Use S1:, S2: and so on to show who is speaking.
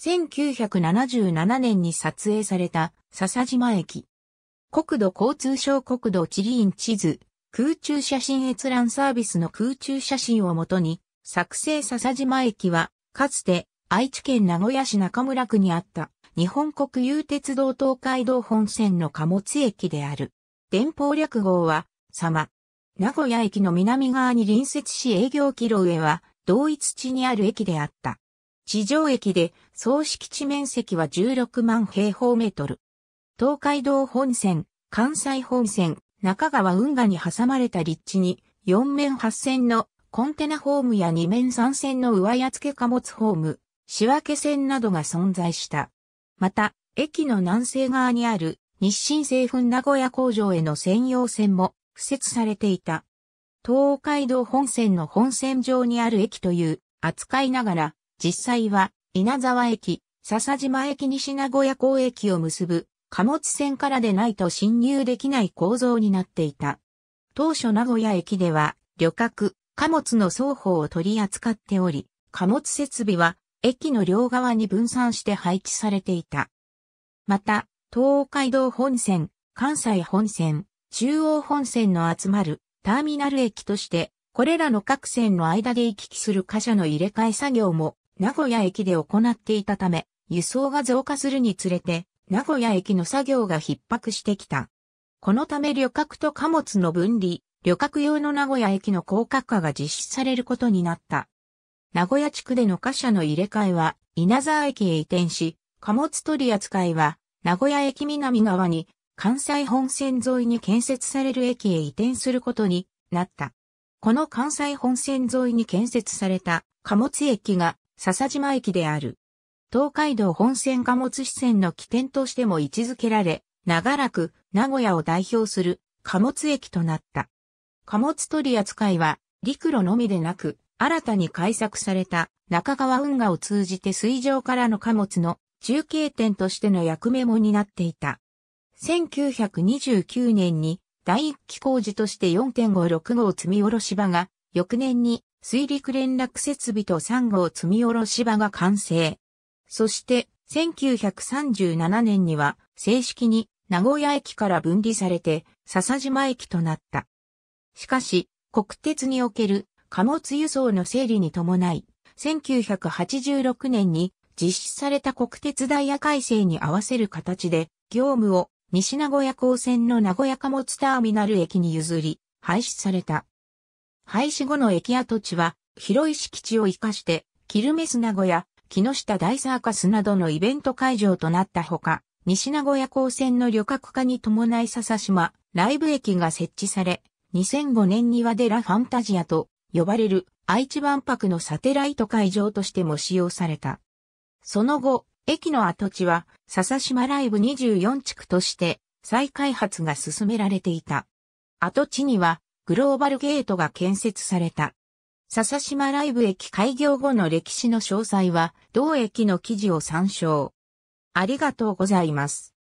S1: 1977年に撮影された笹島駅。国土交通省国土地理院地図、空中写真閲覧サービスの空中写真をもとに、作成笹島駅は、かつて愛知県名古屋市中村区にあった日本国有鉄道東海道本線の貨物駅である。電報略号は、様。名古屋駅の南側に隣接し営業キロ上は、同一地にある駅であった。地上駅で総敷地面積は16万平方メートル。東海道本線、関西本線、中川運河に挟まれた立地に、4面8線のコンテナホームや2面3線の上屋付貨物ホーム、仕分け線などが存在した。また、駅の南西側にある日清製粉名古屋工場への専用線も敷設されていた。東海道本線の本線上にある駅という扱いながら、実際は、稲沢駅、笹島駅西名古屋港駅を結ぶ貨物船からでないと侵入できない構造になっていた。当初名古屋駅では、旅客、貨物の双方を取り扱っており、貨物設備は駅の両側に分散して配置されていた。また、東海道本線、関西本線、中央本線の集まるターミナル駅として、これらの各線の間で行き来する貨車の入れ替え作業も名古屋駅で行っていたため、輸送が増加するにつれて、名古屋駅の作業が逼迫してきた。このため旅客と貨物の分離、旅客用の名古屋駅の高架化が実施されることになった。名古屋地区での貨車の入れ替えは、稲沢駅へ移転し、貨物取扱いは、名古屋駅南側に、関西本線沿いに建設される駅へ移転することになった。この関西本線沿いに建設された貨物駅が笹島駅である。東海道本線貨物支線の起点としても位置づけられ、長らく名古屋を代表する貨物駅となった。貨物取り扱いは陸路のみでなく、新たに開削された中川運河を通じて水上からの貨物の中継点としての役目も担っていた。1929年に第一期工事として4.56号積み下ろし場が翌年に水陸連絡設備と産号積み下ろし場が完成。そして、1937年には正式に名古屋駅から分離されて笹島駅となった。しかし、国鉄における貨物輸送の整理に伴い、1986年に実施された国鉄ダイヤ改正に合わせる形で、業務を西名古屋港線の名古屋貨物ターミナル駅に譲り、廃止された。廃止後の駅跡地は、広い敷地を活かして、キルメス名古屋、木下大サーカスなどのイベント会場となったほか、西名古屋港線の旅客化に伴い笹島、ライブ駅が設置され、2005年にはデラファンタジアと呼ばれる愛知万博のサテライト会場としても使用された。その後、駅の跡地は笹島ライブ24地区として再開発が進められていた。跡地にはグローバルゲートが建設された。笹島ライブ駅開業後の歴史の詳細は、同駅の記事を参照。ありがとうございます。